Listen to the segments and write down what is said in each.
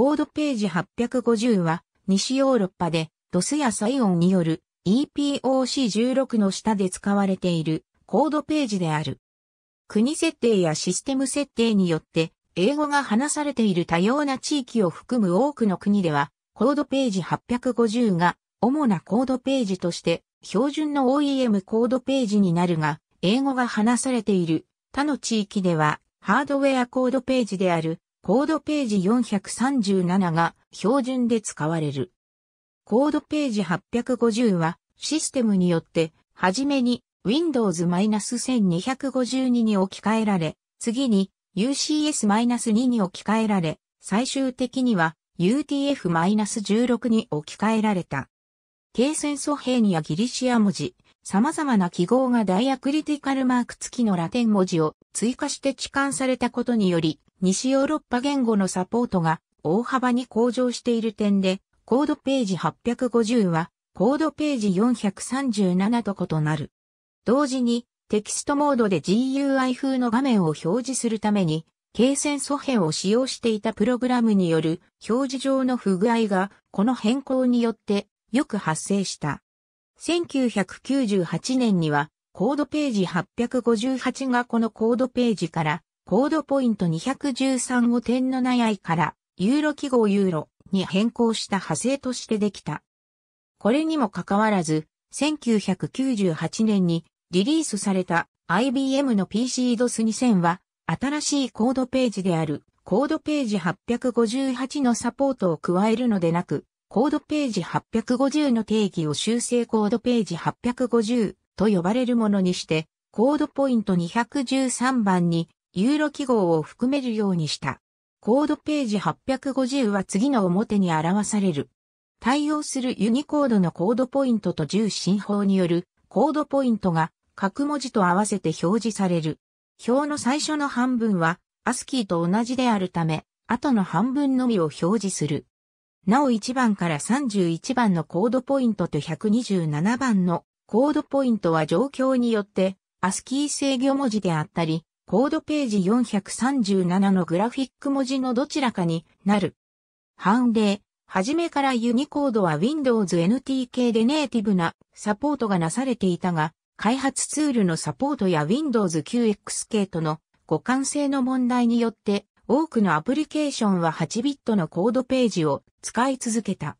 コードページ850は、西ヨーロッパで、ドスやサイオンによる EPOC16 の下で使われているコードページである。国設定やシステム設定によって、英語が話されている多様な地域を含む多くの国では、コードページ850が主なコードページとして標準の OEM コードページになるが、英語が話されている他の地域ではハードウェアコードページであるコードページ437が標準で使われる。コードページ850はシステムによってはじめに Windows-1252 に置き換えられ、次に UCS-2 に置き換えられ、最終的には UTF-16 に置き換えられた。軽線。素平にはギリシア文字、様々な記号がダイアクリティカルマーク付きのラテン文字を追加して置換されたことにより、西ヨーロッパ言語のサポートが大幅に向上している点で、コードページ850はコードページ437と異なる。同時にテキストモードで GUI 風の画面を表示するために、経線素変を使用していたプログラムによる表示上の不具合がこの変更によってよく発生した。1998年にはコードページ858がこのコードページからコードポイント213を点の内愛からユーロ記号ユーロに変更した派生としてできた。これにもかかわらず、1998年にリリースされた IBM の PCDOS2000 は新しいコードページであるコードページ858のサポートを加えるのでなく、コードページ850の定義を修正コードページ850と呼ばれるものにして、コードポイント213番にユーロ記号を含めるようにした。コードページ850は次の表に表される。対応するユニコードのコードポイントと重心法によるコードポイントが各文字と合わせて表示される。表の最初の半分は ASCII と同じであるため、後の半分のみを表示する。なお1番から31番のコードポイントと127番のコードポイントは状況によって ASCII 制御文字であったり、コードページ437のグラフィック文字のどちらかになる。判例、はじめからユニコードは Windows NT 系でネイティブなサポートがなされていたが、開発ツールのサポートや Windows q x 系との互換性の問題によって、多くのアプリケーションは8ビットのコードページを使い続けた。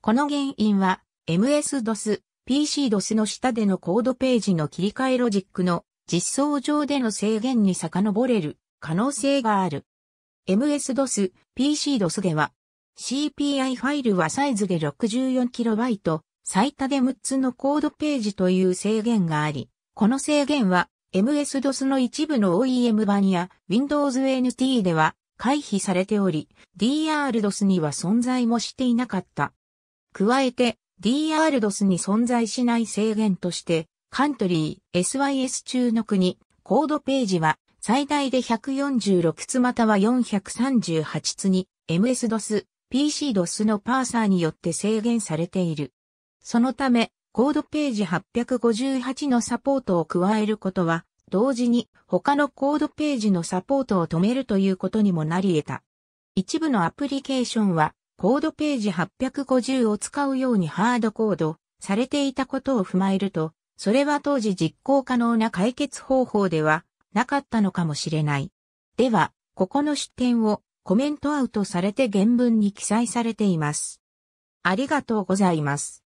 この原因は MS-DOS、PC-DOS の下でのコードページの切り替えロジックの実装上での制限に遡れる可能性がある。MS-DOS、PC-DOS では、CPI ファイルはサイズで 64KB、最多で6つのコードページという制限があり、この制限は MS-DOS の一部の OEM 版や Windows NT では回避されており、DR-DOS には存在もしていなかった。加えて、DR-DOS に存在しない制限として、カントリー、SYS 中の国、コードページは、最大で146つまたは438つに、MS-DOS、PC-DOS のパーサーによって制限されている。そのため、コードページ858のサポートを加えることは、同時に他のコードページのサポートを止めるということにもなり得た。一部のアプリケーションは、コードページ850を使うようにハードコードされていたことを踏まえると、それは当時実行可能な解決方法ではなかったのかもしれない。では、ここの出典をコメントアウトされて原文に記載されています。ありがとうございます。